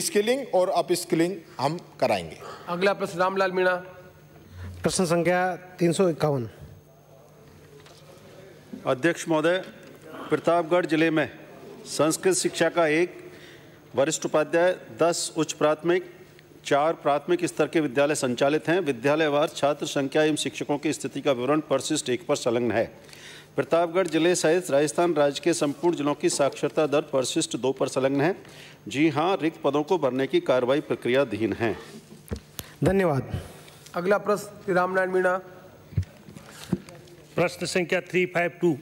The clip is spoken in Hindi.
स्किलिंग और अप स्किलिंग हम कराएंगे अगला प्रश्न रामलाल मीणा प्रश्न संख्या तीन सौ इक्यावन अध्यक्ष महोदय प्रतापगढ़ जिले में संस्कृत शिक्षा का एक वरिष्ठ उपाध्याय दस उच्च प्राथमिक चार प्राथमिक स्तर के विद्यालय संचालित हैं विद्यालयवार छात्र संख्या एवं शिक्षकों की स्थिति का विवरण परसिस्ट एक पर संलग्न है प्रतापगढ़ जिले सहित राजस्थान राज्य के संपूर्ण जिलों की साक्षरता दर परशिष्ट दो पर संलग्न है जी हाँ रिक्त पदों को भरने की कार्रवाई प्रक्रियाधीन है धन्यवाद अगला प्रश्न रामनारायण मीणा प्रश्न संख्या थ्री फाइव टू